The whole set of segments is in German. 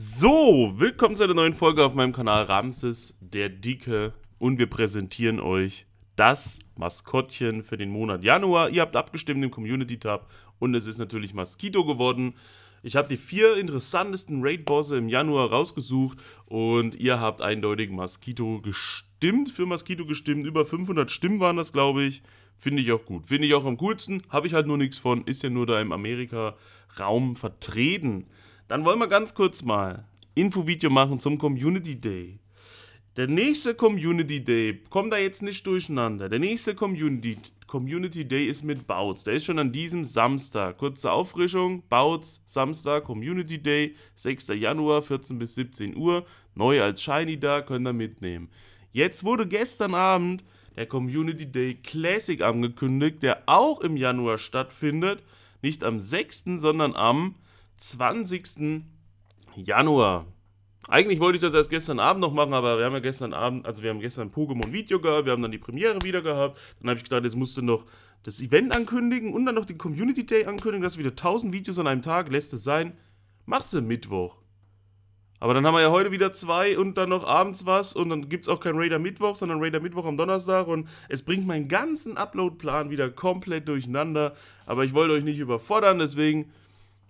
So, willkommen zu einer neuen Folge auf meinem Kanal Ramses der Dicke und wir präsentieren euch das Maskottchen für den Monat Januar. Ihr habt abgestimmt im Community-Tab und es ist natürlich Mosquito geworden. Ich habe die vier interessantesten Raid-Bosse im Januar rausgesucht und ihr habt eindeutig Mosquito gestimmt, für Mosquito gestimmt. Über 500 Stimmen waren das, glaube ich. Finde ich auch gut. Finde ich auch am coolsten. Habe ich halt nur nichts von. Ist ja nur da im Amerika-Raum vertreten. Dann wollen wir ganz kurz mal Infovideo machen zum Community Day. Der nächste Community Day, komm da jetzt nicht durcheinander. Der nächste Community, Community Day ist mit Bouts. Der ist schon an diesem Samstag. Kurze Auffrischung: Bouts, Samstag, Community Day, 6. Januar, 14 bis 17 Uhr. Neu als Shiny da, könnt ihr mitnehmen. Jetzt wurde gestern Abend der Community Day Classic angekündigt, der auch im Januar stattfindet. Nicht am 6., sondern am 20. Januar. Eigentlich wollte ich das erst gestern Abend noch machen, aber wir haben ja gestern Abend, also wir haben gestern Pokémon-Video gehabt, wir haben dann die Premiere wieder gehabt. Dann habe ich gedacht, jetzt musst du noch das Event ankündigen und dann noch den Community Day ankündigen, dass wieder 1000 Videos an einem Tag, lässt es sein. Machst du Mittwoch. Aber dann haben wir ja heute wieder zwei und dann noch abends was und dann gibt es auch kein Raider Mittwoch, sondern Raider Mittwoch am Donnerstag und es bringt meinen ganzen Upload-Plan wieder komplett durcheinander. Aber ich wollte euch nicht überfordern, deswegen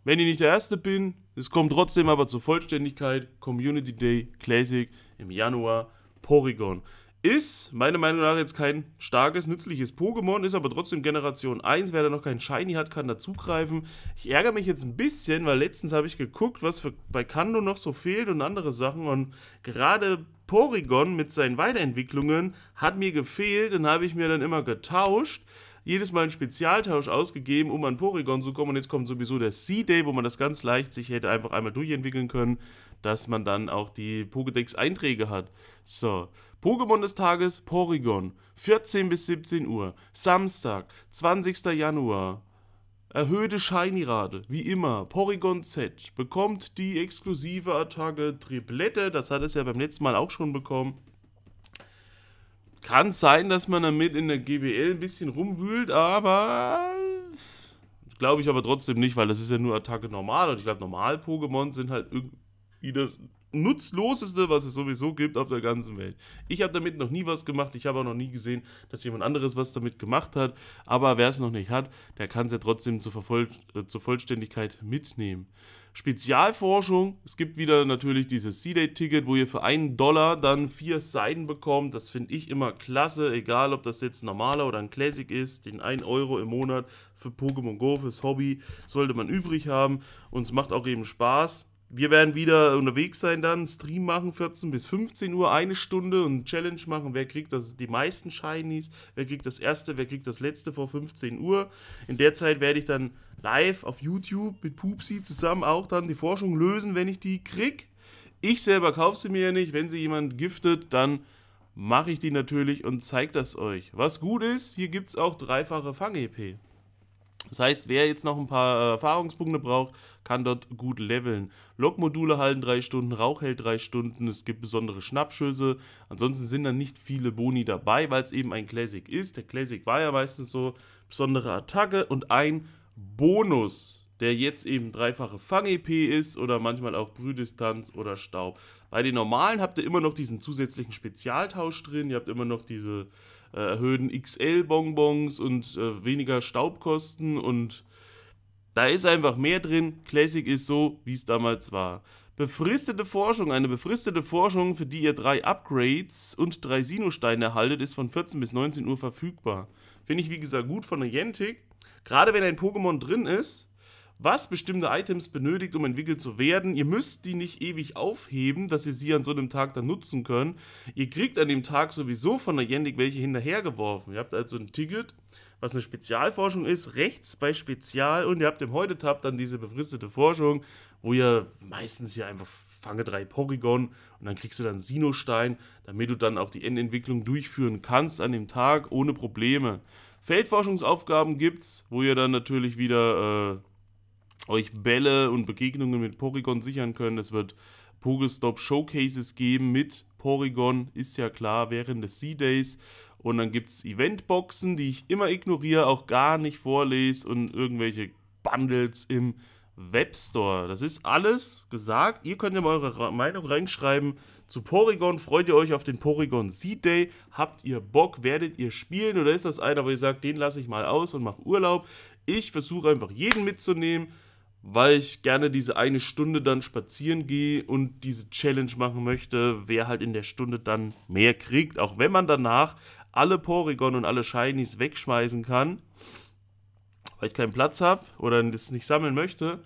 wenn ich nicht der Erste bin, es kommt trotzdem aber zur Vollständigkeit Community Day Classic im Januar Porygon. Ist meiner Meinung nach jetzt kein starkes, nützliches Pokémon, ist aber trotzdem Generation 1. Wer da noch keinen Shiny hat, kann dazugreifen. Ich ärgere mich jetzt ein bisschen, weil letztens habe ich geguckt, was für, bei Kando noch so fehlt und andere Sachen. Und gerade Porygon mit seinen Weiterentwicklungen hat mir gefehlt und habe ich mir dann immer getauscht jedes Mal einen Spezialtausch ausgegeben, um an Porygon zu kommen. Und jetzt kommt sowieso der C-Day, wo man das ganz leicht sich hätte einfach einmal durchentwickeln können, dass man dann auch die Pokédex-Einträge hat. So. Pokémon des Tages Porygon, 14 bis 17 Uhr, Samstag, 20. Januar. Erhöhte Shiny-Rate, wie immer. Porygon Z bekommt die exklusive Attacke Triplette, das hat es ja beim letzten Mal auch schon bekommen. Kann sein, dass man damit in der GBL ein bisschen rumwühlt, aber glaube ich aber trotzdem nicht, weil das ist ja nur Attacke normal und ich glaube, normal Pokémon sind halt irgendwie wie das nutzloseste, was es sowieso gibt auf der ganzen Welt. Ich habe damit noch nie was gemacht. Ich habe auch noch nie gesehen, dass jemand anderes was damit gemacht hat. Aber wer es noch nicht hat, der kann es ja trotzdem zur, Vervoll äh, zur Vollständigkeit mitnehmen. Spezialforschung. Es gibt wieder natürlich dieses C-Date-Ticket, wo ihr für einen Dollar dann vier Seiten bekommt. Das finde ich immer klasse, egal ob das jetzt ein normaler oder ein Classic ist. Den 1 Euro im Monat für Pokémon Go, fürs Hobby, sollte man übrig haben. Und es macht auch eben Spaß wir werden wieder unterwegs sein dann, Stream machen 14 bis 15 Uhr, eine Stunde und Challenge machen, wer kriegt das, die meisten Shinies, wer kriegt das erste, wer kriegt das letzte vor 15 Uhr. In der Zeit werde ich dann live auf YouTube mit Pupsi zusammen auch dann die Forschung lösen, wenn ich die krieg. Ich selber kaufe sie mir ja nicht, wenn sie jemand giftet, dann mache ich die natürlich und zeige das euch. Was gut ist, hier gibt es auch dreifache Fang-EP. Das heißt, wer jetzt noch ein paar äh, Erfahrungspunkte braucht, kann dort gut leveln. Lokmodule halten 3 Stunden, Rauch hält 3 Stunden, es gibt besondere Schnappschüsse. Ansonsten sind da nicht viele Boni dabei, weil es eben ein Classic ist. Der Classic war ja meistens so besondere Attacke und ein Bonus, der jetzt eben dreifache Fang-EP ist oder manchmal auch Brühdistanz oder Staub. Bei den normalen habt ihr immer noch diesen zusätzlichen Spezialtausch drin, ihr habt immer noch diese äh, erhöhten XL-Bonbons und äh, weniger Staubkosten und da ist einfach mehr drin. Classic ist so, wie es damals war. Befristete Forschung. Eine befristete Forschung, für die ihr drei Upgrades und drei Sinusteine erhaltet, ist von 14 bis 19 Uhr verfügbar. Finde ich, wie gesagt, gut von Niantic. Gerade wenn ein Pokémon drin ist, was bestimmte Items benötigt, um entwickelt zu werden. Ihr müsst die nicht ewig aufheben, dass ihr sie an so einem Tag dann nutzen könnt. Ihr kriegt an dem Tag sowieso von der Yendik welche hinterhergeworfen. Ihr habt also ein Ticket, was eine Spezialforschung ist, rechts bei Spezial und ihr habt im Heute-Tab dann diese befristete Forschung, wo ihr meistens hier einfach fange drei Porygon und dann kriegst du dann Sinostein, damit du dann auch die Endentwicklung durchführen kannst an dem Tag ohne Probleme. Feldforschungsaufgaben gibt's, wo ihr dann natürlich wieder äh, euch Bälle und Begegnungen mit Porygon sichern können. Es wird Pokestop Showcases geben mit Porygon, ist ja klar, während des Sea Days. Und dann gibt es Eventboxen, die ich immer ignoriere, auch gar nicht vorlese und irgendwelche Bundles im Webstore. Das ist alles gesagt. Ihr könnt ja mal eure Meinung reinschreiben. Zu Porygon freut ihr euch auf den Porygon Sea Day? Habt ihr Bock? Werdet ihr spielen? Oder ist das einer, wo ihr sagt, den lasse ich mal aus und mache Urlaub? Ich versuche einfach jeden mitzunehmen weil ich gerne diese eine Stunde dann spazieren gehe und diese Challenge machen möchte, wer halt in der Stunde dann mehr kriegt. Auch wenn man danach alle Porygon und alle Shinies wegschmeißen kann, weil ich keinen Platz habe oder das nicht sammeln möchte,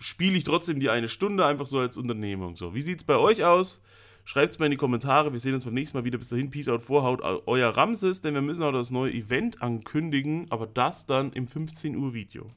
spiele ich trotzdem die eine Stunde einfach so als Unternehmung. So, wie sieht es bei euch aus? Schreibt es mir in die Kommentare. Wir sehen uns beim nächsten Mal wieder. Bis dahin, Peace out, Vorhaut, euer Ramses, denn wir müssen auch das neue Event ankündigen, aber das dann im 15 Uhr Video.